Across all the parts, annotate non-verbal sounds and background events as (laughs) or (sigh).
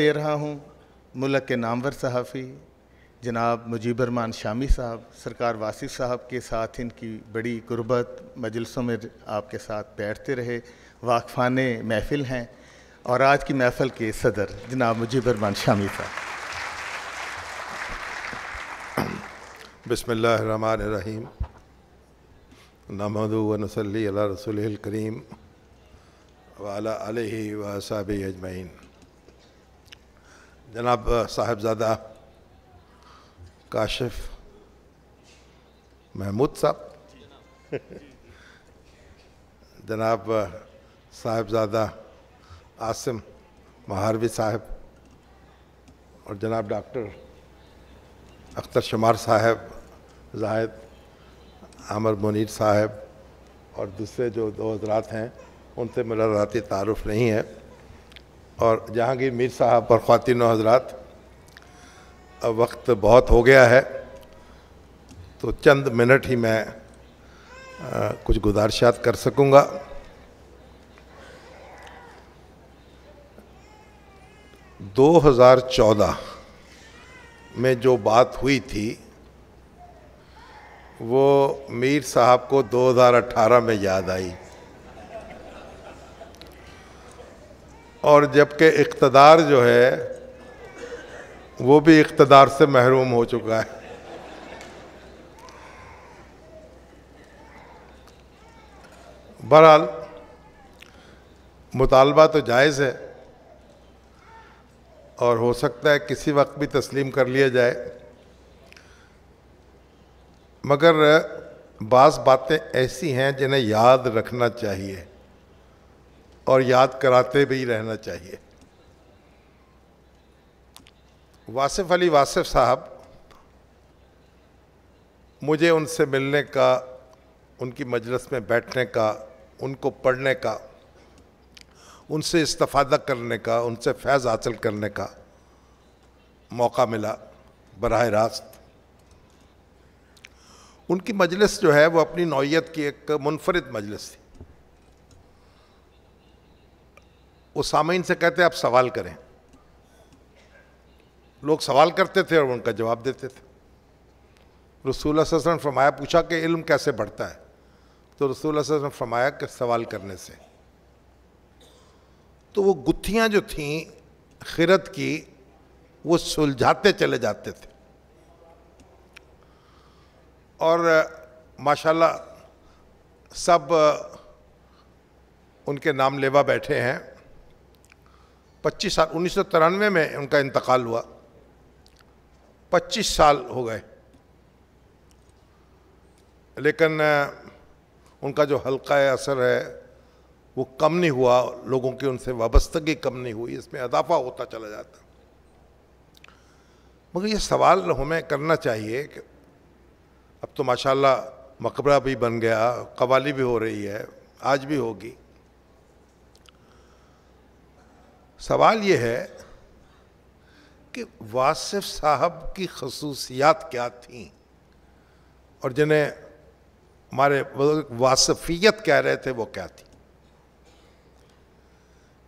दे रहा हूँ मुलक के नामवर सहाफ़ी जनाब मुजीबरमान शामी साहब सरकार वासिफ साहब के साथ इनकी बड़ी गुरबत मजलसों में आपके साथ बैठते रहे वाकफान महफिल हैं और आज की महफल के सदर जनाब मुजीबरमान शामी साहब बसमीम नमद वसली करीम वाला अलह वसाब अजमैन जनाब साहेबजादा काशिफ महमूद साहब (laughs) जनाब साहेबजादा आसिम महारवी साहब और जनाब डॉक्टर अख्तर शुमार साहब जाहिद आमर मुनीर साहब और दूसरे जो दो हजरात हैं उनसे मेरा रात तारफ़ नहीं है और जहांगीर मीर साहब और ख़वातिन हजरात अब वक्त बहुत हो गया है तो चंद मिनट ही मैं आ, कुछ गुजारशात कर सकूँगा दो हज़ार चौदह में जो बात हुई थी वो मीर साहब को 2018 में याद आई और जबकि इकतदार जो है वो भी इकतदार से महरूम हो चुका है बहरहाल मुतालबा तो जायज़ है और हो सकता है किसी वक्त भी तस्लीम कर लिया जाए मगर बास बातें ऐसी हैं जिन्हें याद रखना चाहिए और याद कराते भी रहना चाहिए वासिफ अली वासिफ साहब मुझे उनसे मिलने का उनकी मजलस में बैठने का उनको पढ़ने का उनसे इस्तफादा करने का उनसे फैज़ हासिल करने का मौका मिला बरह रास्त उनकी मजलिस जो है वो अपनी नौीयत की एक मुनफरद मजलिस थी वो सामाइन से कहते आप सवाल करें लोग सवाल करते थे और उनका जवाब देते थे रसूल ने फरमाया पूछा कि इल्म कैसे बढ़ता है तो रसूल ने फरमाया कि सवाल करने से तो वो गुत्थियाँ जो थीं खिरत की वो सुलझाते चले जाते थे और माशाल्लाह सब उनके नाम लेवा बैठे हैं पच्चीस साल उन्नीस में उनका इंतकाल हुआ पच्चीस साल हो गए लेकिन उनका जो हल्का असर है वो कम नहीं हुआ लोगों की उनसे वाबस्तगी कम नहीं हुई इसमें अदाफा होता चला जाता मगर ये सवाल हमें करना चाहिए कि अब तो माशाल्लाह मकबरा भी बन गया कवाली भी हो रही है आज भी होगी सवाल ये है कि वासिफ साहब की खसूसियात क्या थी और जिन्हें हमारे वासफियत कह रहे थे वो क्या थी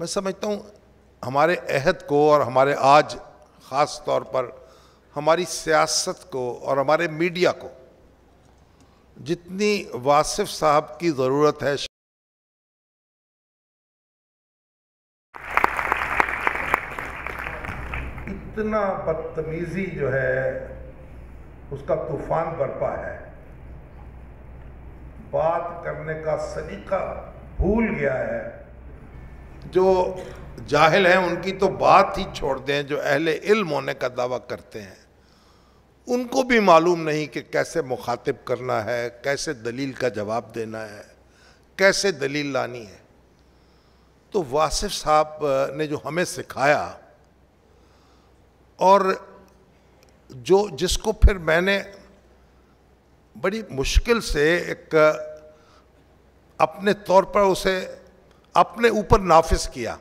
मैं समझता हूँ हमारे अहद को और हमारे आज ख़ास तौर पर हमारी सियासत को और हमारे मीडिया को जितनी वासिफ साहब की ज़रूरत है इतना बदतमीज़ी जो है उसका तूफान बरपा है बात करने का सलीका भूल गया है जो जाहिल हैं उनकी तो बात ही छोड़ दें जो अहले इल्म होने का दावा करते हैं उनको भी मालूम नहीं कि कैसे मुखातिब करना है कैसे दलील का जवाब देना है कैसे दलील लानी है तो वासिफ साहब ने जो हमें सिखाया और जो जिसको फिर मैंने बड़ी मुश्किल से एक अपने तौर पर उसे अपने ऊपर नाफिज किया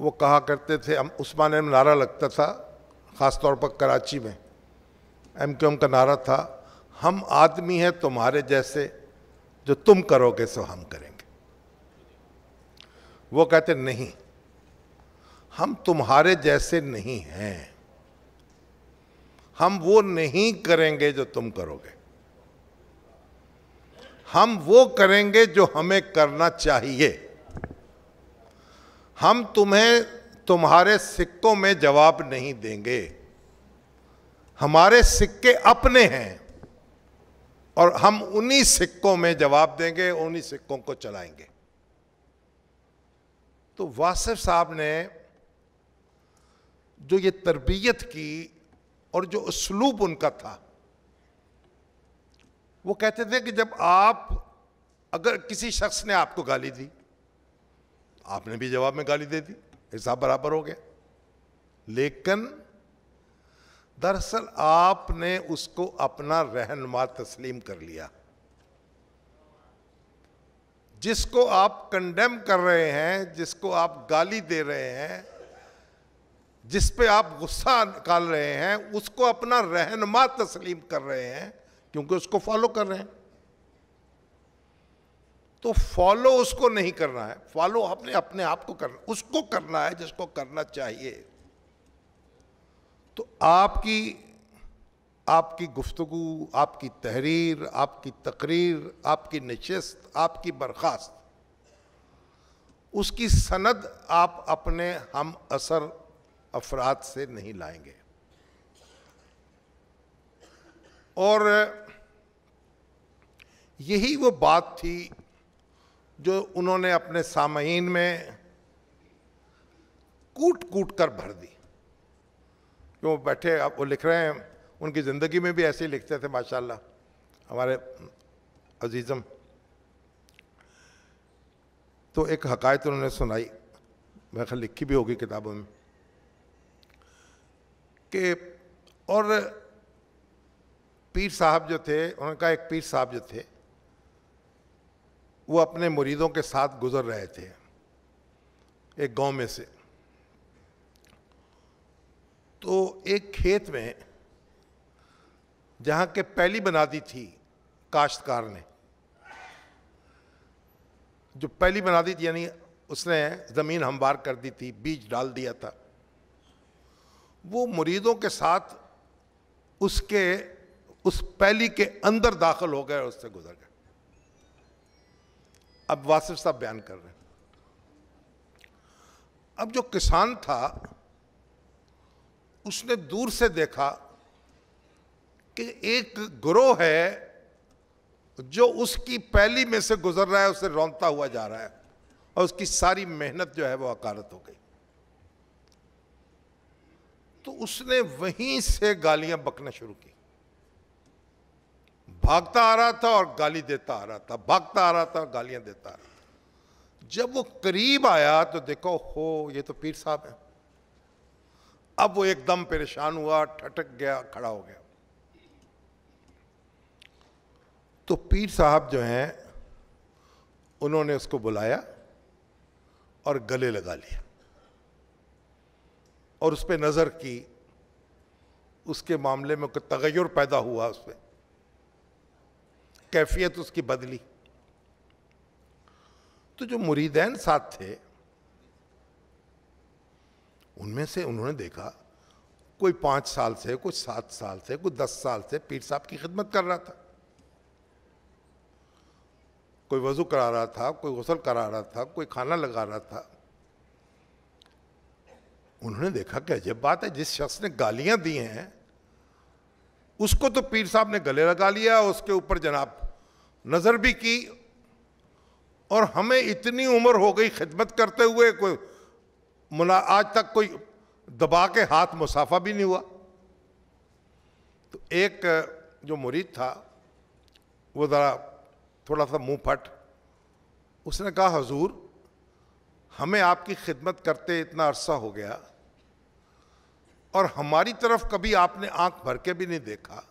वो कहा करते थे हम उस्मान में नारा लगता था ख़ास तौर पर कराची में एम क्यू एम का नारा था हम आदमी हैं तुम्हारे जैसे जो तुम करोगे सो हम करेंगे वो कहते नहीं हम तुम्हारे जैसे नहीं हैं हम वो नहीं करेंगे जो तुम करोगे हम वो करेंगे जो हमें करना चाहिए हम तुम्हें तुम्हारे सिक्कों में जवाब नहीं देंगे हमारे सिक्के अपने हैं और हम उन्हीं सिक्कों में जवाब देंगे उन्हीं सिक्कों को चलाएंगे तो वासिफ साहब ने जो ये तरबियत की और जो उसलूब उनका था वो कहते थे कि जब आप अगर किसी शख्स ने आपको गाली दी आपने भी जवाब में गाली दे दी हिसाब बराबर हो गया लेकिन दरअसल आपने उसको अपना रहनमा तस्लीम कर लिया जिसको आप कंडेम कर रहे हैं जिसको आप गाली दे रहे हैं जिस पे आप गुस्सा निकाल रहे हैं उसको अपना रहनमा तस्लीम कर रहे हैं क्योंकि उसको फॉलो कर रहे हैं तो फॉलो उसको नहीं करना है फॉलो अपने अपने आप को करना उसको करना है जिसको करना चाहिए तो आपकी आपकी गुफ्तगु आपकी तहरीर आपकी तकरीर आपकी नशस्त आपकी बर्खास्त उसकी सनद आप अपने हम असर अफराद से नहीं लाएंगे और यही वो बात थी जो उन्होंने अपने सामयीन में कूट कूट कर भर दी क्यों बैठे आप वो लिख रहे हैं उनकी ज़िंदगी में भी ऐसे ही लिखते थे माशाल्लाह हमारे अजीज़म तो एक हकायत उन्होंने सुनाई मैं खैर लिखी भी होगी किताबों में कि और पीर साहब जो थे उनका एक पीर साहब जो थे वो अपने मुरीदों के साथ गुजर रहे थे एक गांव में से तो एक खेत में जहाँ के पहली बना दी थी काश्तकार ने जो पहली बना दी थी यानी उसने ज़मीन हमवार कर दी थी बीज डाल दिया था वो मुरीदों के साथ उसके उस पैली के अंदर दाखिल हो गए और उससे गुजर गए अब वासिफ साहब बयान कर रहे हैं अब जो किसान था उसने दूर से देखा कि एक ग्रोह है जो उसकी पैली में से गुजर रहा है उसे रौनता हुआ जा रहा है और उसकी सारी मेहनत जो है वो अकारत हो गई तो उसने वहीं से गालियां बकना शुरू की भागता आ रहा था और गाली देता आ रहा था भागता आ रहा था और गालियां देता आ रहा था जब वो करीब आया तो देखो हो ये तो पीर साहब है अब वो एकदम परेशान हुआ ठटक गया खड़ा हो गया तो पीर साहब जो हैं उन्होंने उसको बुलाया और गले लगा लिया और उस पर नज़र की उसके मामले में कोई तगैर पैदा हुआ उस पर कैफियत उसकी बदली तो जो मुरीदैन साथ थे उनमें से उन्होंने देखा कोई पाँच साल से कोई सात साल से कोई दस साल से पीर साहब की खिदमत कर रहा था कोई वज़ू करा रहा था कोई गसल करा रहा था कोई खाना लगा रहा था उन्होंने देखा कि अजब बात है जिस शख्स ने गालियां दी हैं उसको तो पीर साहब ने गले लगा लिया उसके ऊपर जनाब नज़र भी की और हमें इतनी उम्र हो गई खिदमत करते हुए कोई मुला आज तक कोई दबा के हाथ मुसाफा भी नहीं हुआ तो एक जो मुरीद था वो ज़रा थोड़ा सा मुंह फट उसने कहा हजूर हमें आपकी खिदमत करते इतना अरसा हो गया और हमारी तरफ कभी आपने आंख भर के भी नहीं देखा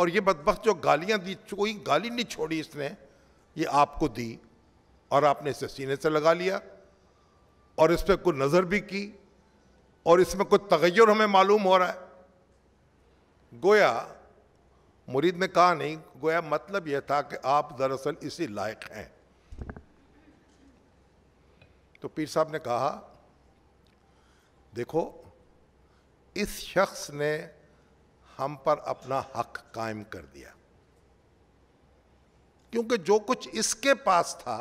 और ये बदबक जो गालियां दी कोई गाली नहीं छोड़ी इसने ये आपको दी और आपने इसे सीने से लगा लिया और इस पर कोई नज़र भी की और इसमें कुछ तगैर हमें मालूम हो रहा है गोया मुरीद ने कहा नहीं गोया मतलब यह था कि आप दरअसल इसी लायक हैं तो पीर साहब ने कहा देखो इस शख्स ने हम पर अपना हक कायम कर दिया क्योंकि जो कुछ इसके पास था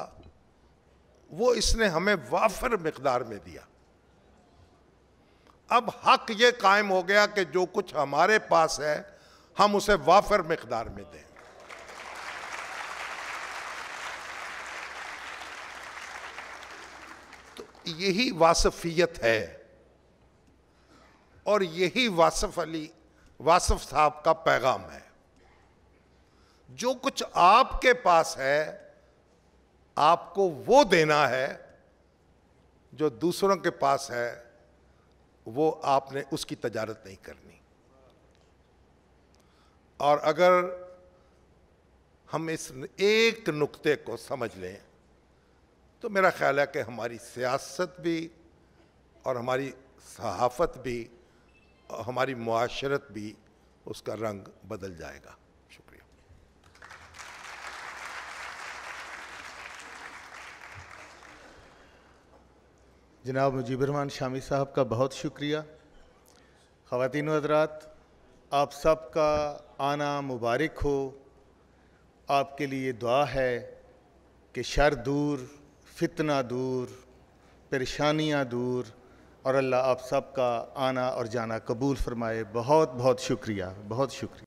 वो इसने हमें वाफर मकदार में दिया अब हक ये कायम हो गया कि जो कुछ हमारे पास है हम उसे वाफर मकदार में दें तो यही वासफियत है और यही वासफ अली वासफ साहब का पैगाम है जो कुछ आपके पास है आपको वो देना है जो दूसरों के पास है वो आपने उसकी तजारत नहीं करनी और अगर हम इस एक नुक्ते को समझ लें तो मेरा ख्याल है कि हमारी सियासत भी और हमारी सहाफत भी हमारी माशरत भी उसका रंग बदल जाएगा शुक्रिया जनाब मुजीबरमान शामी साहब का बहुत शुक्रिया ख़वान हजरात आप सब का आना मुबारक हो आपके लिए दुआ है कि शर दूर फितना दूर परेशानियाँ दूर और अल्लाह आप सब का आना और जाना कबूल फरमाए बहुत बहुत शुक्रिया बहुत शुक्रिया